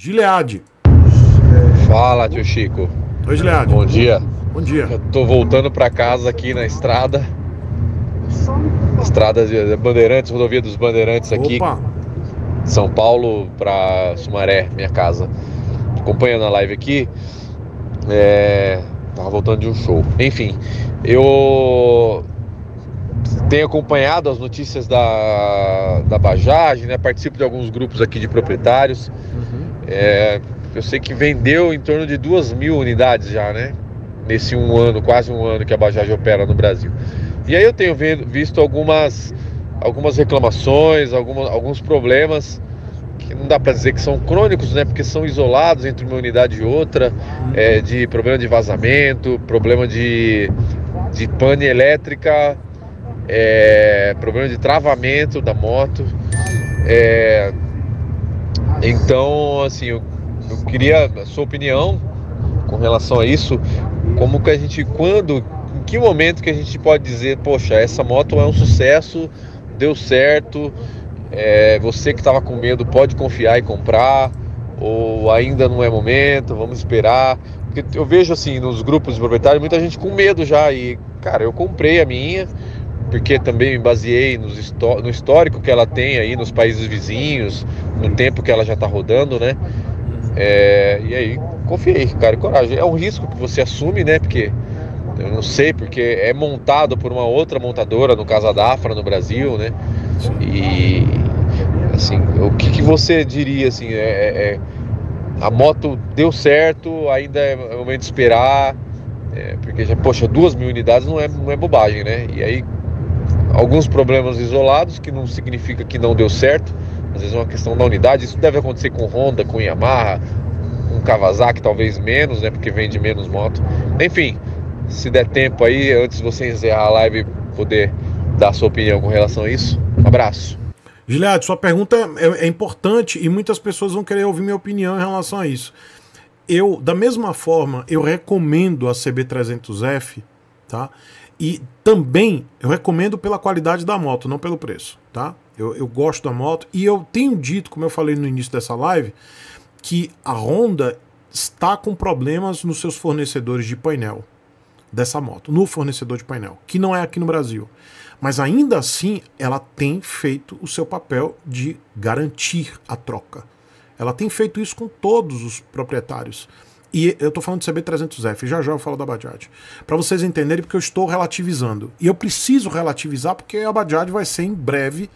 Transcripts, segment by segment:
Gileade. Fala, tio Chico. Oi, Gileade. Bom dia. Bom dia. Eu tô voltando para casa aqui na estrada. Estrada de Bandeirantes, rodovia dos Bandeirantes aqui. Opa. São Paulo para Sumaré, minha casa. Acompanhando a live aqui. É... Tava voltando de um show. Enfim, eu tenho acompanhado as notícias da, da Bajagem, né? Participo de alguns grupos aqui de proprietários. Uhum. É, eu sei que vendeu em torno de duas mil unidades já, né? Nesse um ano, quase um ano que a Bajaj opera no Brasil. E aí eu tenho visto algumas, algumas reclamações, alguns problemas que não dá para dizer que são crônicos, né? Porque são isolados entre uma unidade e outra, é, de problema de vazamento, problema de, de pane elétrica, é, problema de travamento da moto. É, então, assim, eu, eu queria a sua opinião com relação a isso. Como que a gente, quando, em que momento que a gente pode dizer, poxa, essa moto é um sucesso, deu certo, é, você que estava com medo pode confiar e comprar, ou ainda não é momento, vamos esperar. Porque eu vejo assim nos grupos de proprietários muita gente com medo já. E, cara, eu comprei a minha, porque também me baseei no histórico que ela tem aí nos países vizinhos, no tempo que ela já está rodando, né? É, e aí confiei, cara, coragem. É um risco que você assume, né? Porque eu não sei, porque é montado por uma outra montadora, no caso a Dafra no Brasil, né? E assim, o que, que você diria assim? É, é, é a moto deu certo, ainda é momento de esperar, é, porque já, poxa, duas mil unidades não é, não é bobagem, né? E aí alguns problemas isolados, que não significa que não deu certo, às vezes é uma questão da unidade. Isso deve acontecer com Honda, com Yamaha, com Kawasaki, talvez menos, né? Porque vende menos moto. Enfim, se der tempo aí, antes de você encerrar a live, poder dar sua opinião com relação a isso. Um abraço. Gilead, sua pergunta é, é importante e muitas pessoas vão querer ouvir minha opinião em relação a isso. Eu, da mesma forma, eu recomendo a CB300F, tá? E também eu recomendo pela qualidade da moto, não pelo preço, tá? Eu, eu gosto da moto e eu tenho dito, como eu falei no início dessa live, que a Honda está com problemas nos seus fornecedores de painel dessa moto, no fornecedor de painel, que não é aqui no Brasil. Mas ainda assim, ela tem feito o seu papel de garantir a troca. Ela tem feito isso com todos os proprietários. E eu estou falando de CB300F, já já eu falo da Bajaj. Para vocês entenderem, porque eu estou relativizando. E eu preciso relativizar, porque a Bajaj vai ser em breve,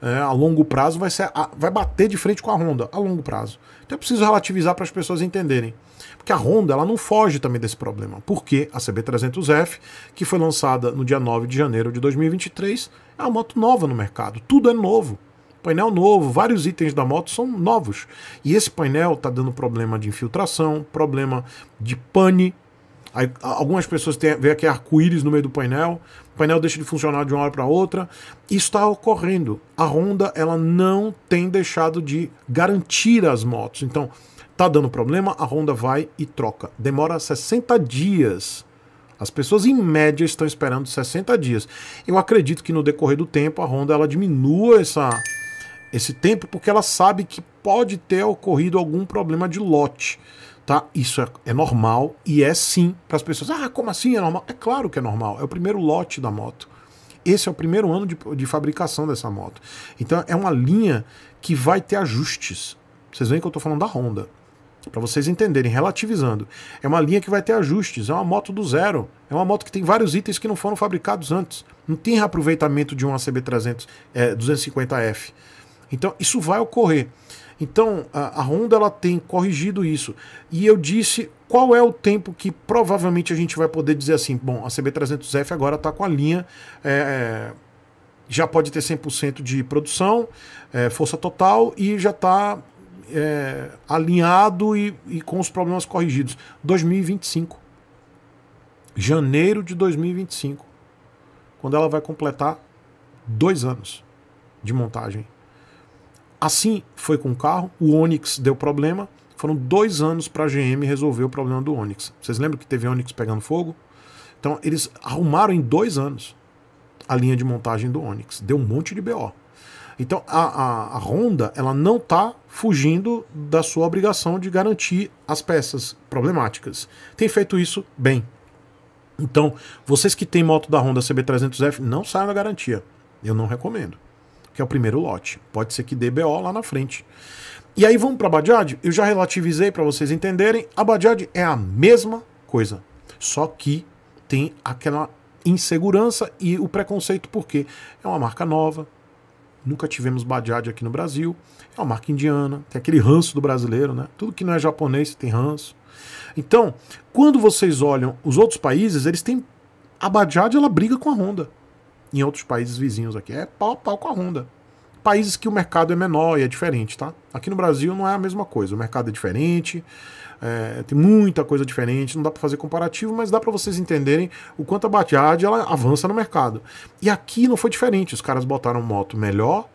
é, a longo prazo, vai, ser, a, vai bater de frente com a Honda, a longo prazo. Então eu preciso relativizar para as pessoas entenderem. Porque a Honda ela não foge também desse problema. Porque a CB300F, que foi lançada no dia 9 de janeiro de 2023, é uma moto nova no mercado. Tudo é novo painel novo, vários itens da moto são novos. E esse painel está dando problema de infiltração, problema de pane. Aí, algumas pessoas têm, vê aqui arco-íris no meio do painel, o painel deixa de funcionar de uma hora para outra. Isso está ocorrendo. A Honda ela não tem deixado de garantir as motos. Então, tá dando problema, a Honda vai e troca. Demora 60 dias as pessoas, em média, estão esperando 60 dias. Eu acredito que no decorrer do tempo a Honda ela diminua essa, esse tempo porque ela sabe que pode ter ocorrido algum problema de lote. Tá? Isso é, é normal e é sim para as pessoas. Ah, como assim é normal? É claro que é normal. É o primeiro lote da moto. Esse é o primeiro ano de, de fabricação dessa moto. Então é uma linha que vai ter ajustes. Vocês veem que eu estou falando da Honda. Para vocês entenderem, relativizando. É uma linha que vai ter ajustes, é uma moto do zero. É uma moto que tem vários itens que não foram fabricados antes. Não tem reaproveitamento de um ACB 300, é, 250F. Então isso vai ocorrer. Então a, Honda ela tem corrigido isso. E eu disse qual é o tempo que provavelmente a gente vai poder dizer assim, bom, a CB300F agora está com a linha é, é já pode ter 100% de produção, é, força total e já está é, alinhado e, e, com os problemas corrigidos. 2025. Janeiro de 2025. Quando ela vai completar dois anos de montagem. Assim foi com o carro, o Onix deu problema, foram dois anos para a GM resolver o problema do Onix. Vocês lembram que teve Onix pegando fogo? Então eles arrumaram em dois anos a linha de montagem do Onix, deu um monte de BO. Então a, a, a Honda ela não está fugindo da sua obrigação de garantir as peças problemáticas. Tem feito isso bem. Então vocês que têm moto da Honda CB300F não saiam da garantia. Eu não recomendo que é o primeiro lote. Pode ser que dê BO lá na frente. E aí vamos para a Badiad? Eu já relativizei para vocês entenderem. A Badiad é a mesma coisa, só que tem aquela insegurança e o preconceito, porque é uma marca nova, nunca tivemos Badiad aqui no Brasil, é uma marca indiana, tem aquele ranço do brasileiro, né? Tudo que não é japonês tem ranço. Então, quando vocês olham os outros países, eles têm. A Bajaj ela briga com a Honda em outros países vizinhos aqui. É pau a pau com a Honda. Países que o mercado é menor e é diferente, tá? Aqui no Brasil não é a mesma coisa. O mercado é diferente, é, tem muita coisa diferente, não dá para fazer comparativo, mas dá para vocês entenderem o quanto a Bajaj ela avança no mercado. E aqui não foi diferente. Os caras botaram moto melhor,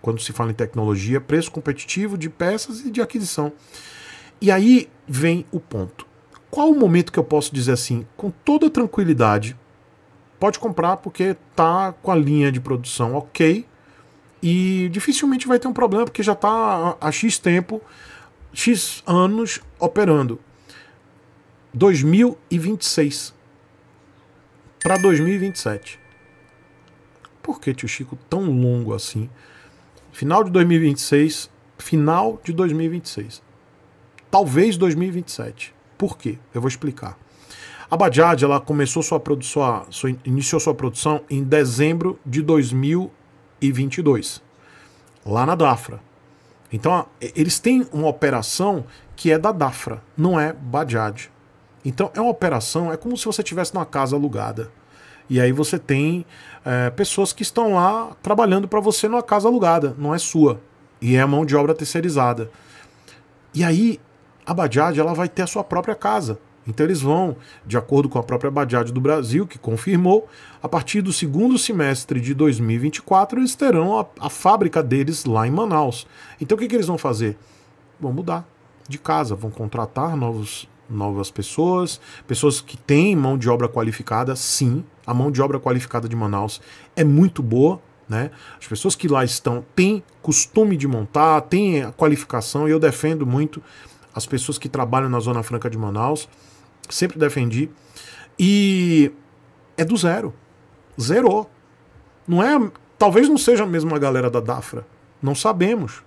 quando se fala em tecnologia, preço competitivo de peças e de aquisição. E aí vem o ponto. Qual o momento que eu posso dizer assim, com toda tranquilidade, pode comprar porque tá com a linha de produção ok e dificilmente vai ter um problema porque já está há X tempo, X anos operando. 2026 para 2027. Por que tio Chico tão longo assim? Final de 2026, final de 2026. Talvez 2027. Por quê? Eu vou explicar. A Bajaj ela começou sua produção, sua, iniciou sua produção em dezembro de 2022, lá na Dafra. Então eles têm uma operação que é da Dafra, não é Bajaj. Então é uma operação, é como se você tivesse numa casa alugada. E aí você tem é, pessoas que estão lá trabalhando para você numa casa alugada, não é sua. E é mão de obra terceirizada. E aí a Bajaj ela vai ter a sua própria casa então eles vão, de acordo com a própria Badiad do Brasil, que confirmou, a partir do segundo semestre de 2024 eles terão a, a fábrica deles lá em Manaus. Então o que, que eles vão fazer? Vão mudar de casa, vão contratar novos, novas pessoas, pessoas que têm mão de obra qualificada, sim. A mão de obra qualificada de Manaus é muito boa, né? As pessoas que lá estão têm costume de montar, têm a qualificação, e eu defendo muito as pessoas que trabalham na Zona Franca de Manaus sempre defendi. E é do zero. Zerou. Não é, talvez não seja a mesma galera da Dafra. Não sabemos.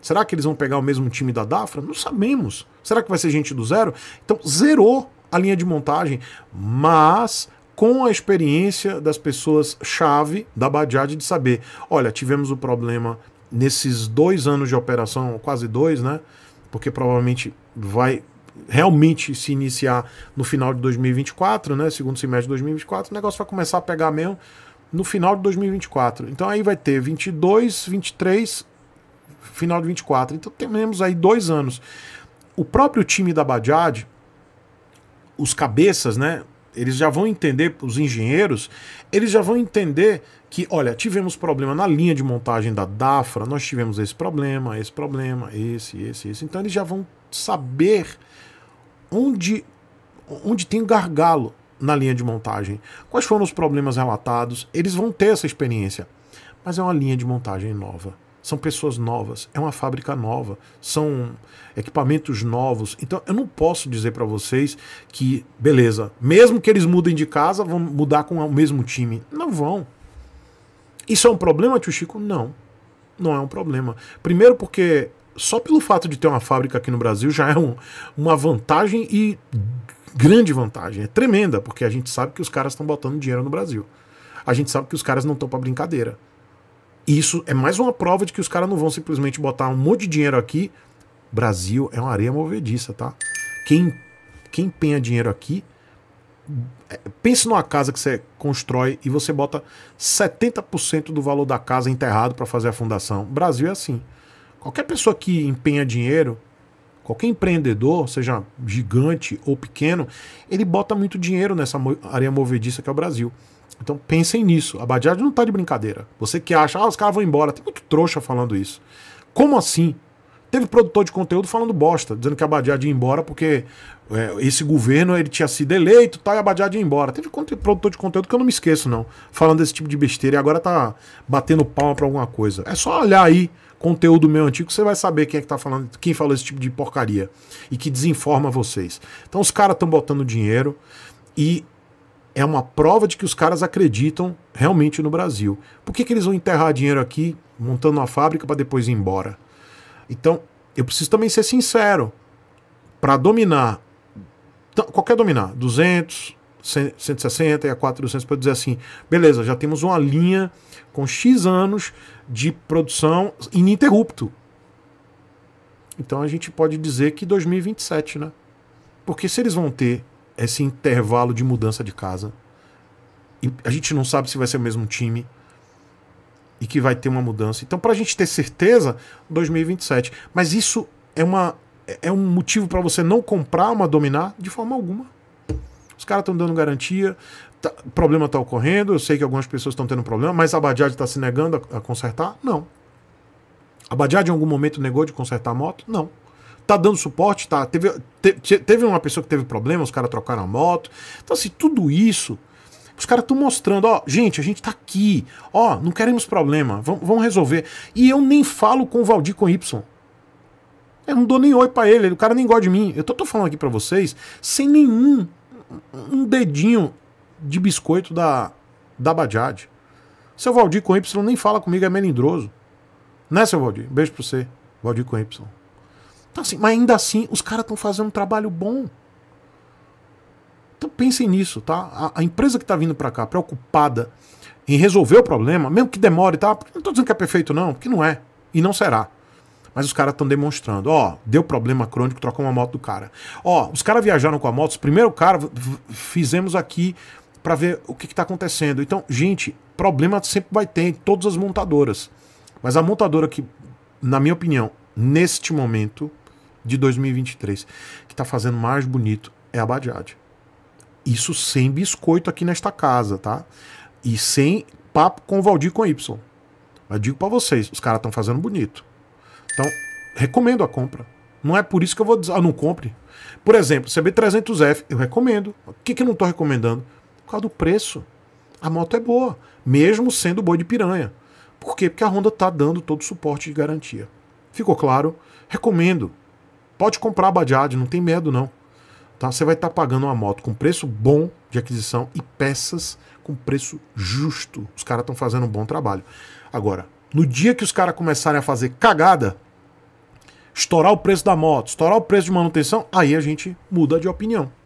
Será que eles vão pegar o mesmo time da Dafra? Não sabemos. Será que vai ser gente do zero? Então, zerou a linha de montagem, mas com a experiência das pessoas chave da Bajaj de saber, olha, tivemos o um problema nesses dois anos de operação, quase dois, né? Porque provavelmente vai realmente se iniciar no final de 2024, né? Segundo semestre de 2024, o negócio vai começar a pegar mesmo no final de 2024. Então aí vai ter 22, 23, final de 24. Então temos aí dois anos. O próprio time da Bajaj, os cabeças, né? Eles já vão entender, os engenheiros, eles já vão entender que, olha, tivemos problema na linha de montagem da DAFRA, nós tivemos esse problema, esse problema, esse, esse, esse. Então eles já vão saber onde, onde tem gargalo na linha de montagem, quais foram os problemas relatados, eles vão ter essa experiência. Mas é uma linha de montagem nova. São pessoas novas, é uma fábrica nova, são equipamentos novos. Então eu não posso dizer para vocês que, beleza, mesmo que eles mudem de casa, vão mudar com o mesmo time. Não vão. Isso é um problema, tio Chico? Não. Não é um problema. Primeiro porque só pelo fato de ter uma fábrica aqui no Brasil já é um, uma vantagem e grande vantagem. É tremenda, porque a gente sabe que os caras estão botando dinheiro no Brasil. A gente sabe que os caras não estão para brincadeira. E isso é mais uma prova de que os caras não vão simplesmente botar um monte de dinheiro aqui. Brasil é uma areia movediça, tá? Quem, quem empenha dinheiro aqui. É, pense numa casa que você constrói e você bota 70% do valor da casa enterrado para fazer a fundação. Brasil é assim. Qualquer pessoa que empenha dinheiro, qualquer empreendedor, seja gigante ou pequeno, ele bota muito dinheiro nessa areia movediça que é o Brasil. Então pensem nisso. A Badiade não está de brincadeira. Você que acha, ah, os caras vão embora. Tem muito trouxa falando isso. Como assim? Teve produtor de conteúdo falando bosta, dizendo que a Badiade ia embora porque é, esse governo ele tinha sido eleito tal, e a Badiade ia embora. Teve produtor de conteúdo que eu não me esqueço, não, falando desse tipo de besteira e agora tá batendo palma pra alguma coisa. É só olhar aí conteúdo meu antigo, você vai saber quem é que tá falando, quem falou esse tipo de porcaria e que desinforma vocês. Então os caras estão botando dinheiro e é uma prova de que os caras acreditam realmente no Brasil. Por que, que eles vão enterrar dinheiro aqui, montando uma fábrica para depois ir embora? Então, eu preciso também ser sincero. Para dominar, então, qualquer dominar, 200, 160 e a 400 para dizer assim, beleza, já temos uma linha com X anos de produção ininterrupto. Então a gente pode dizer que 2027, né? Porque se eles vão ter esse intervalo de mudança de casa, a gente não sabe se vai ser o mesmo time, e que vai ter uma mudança. Então, para a gente ter certeza, 2027. Mas isso é, uma, é um motivo para você não comprar uma Dominar de forma alguma. Os caras estão dando garantia, tá, problema está ocorrendo, eu sei que algumas pessoas estão tendo problema, mas a Bajaj está se negando a, a consertar? Não. A Bajaj em algum momento negou de consertar a moto? Não. Tá dando suporte? Tá. Teve, te, teve uma pessoa que teve problema, os caras trocaram a moto. Então, assim, tudo isso os caras estão mostrando, ó, gente, a gente tá aqui, ó, não queremos problema, vamos, vamos resolver. E eu nem falo com o Valdir com Y. Eu não dou nem oi pra ele, o cara nem gosta de mim. Eu tô, tô falando aqui para vocês sem nenhum um dedinho de biscoito da, da Bajad. Seu Valdir com Y nem fala comigo, é melindroso. Né, seu Valdir? Beijo pra você, Valdir com Y. Então, assim, mas ainda assim, os caras estão fazendo um trabalho bom. Então pensem nisso, tá? A, a empresa que está vindo para cá preocupada em resolver o problema, mesmo que demore, tá? Porque não estou dizendo que é perfeito, não, porque não é. E não será. Mas os caras estão demonstrando. Ó, deu problema crônico, trocou uma moto do cara. Ó, os caras viajaram com a moto, primeiro cara, fizemos aqui para ver o que está acontecendo. Então, gente, problema sempre vai ter em todas as montadoras. Mas a montadora que, na minha opinião, neste momento de 2023, que está fazendo mais bonito é a Badiade. Isso sem biscoito aqui nesta casa, tá? E sem papo com o Valdir com Y. Mas digo para vocês, os caras estão fazendo bonito. Então, recomendo a compra. Não é por isso que eu vou dizer, ah, não compre. Por exemplo, CB300F, eu recomendo. O que, que eu não estou recomendando? Por causa do preço. A moto é boa, mesmo sendo boi de piranha. Por quê? Porque a Honda está dando todo o suporte de garantia. Ficou claro? Recomendo. Pode comprar a Bajaj, não tem medo não. Tá? Você vai estar tá pagando uma moto com preço bom de aquisição e peças com preço justo. Os caras estão fazendo um bom trabalho. Agora, no dia que os caras começarem a fazer cagada, estourar o preço da moto, estourar o preço de manutenção, aí a gente muda de opinião.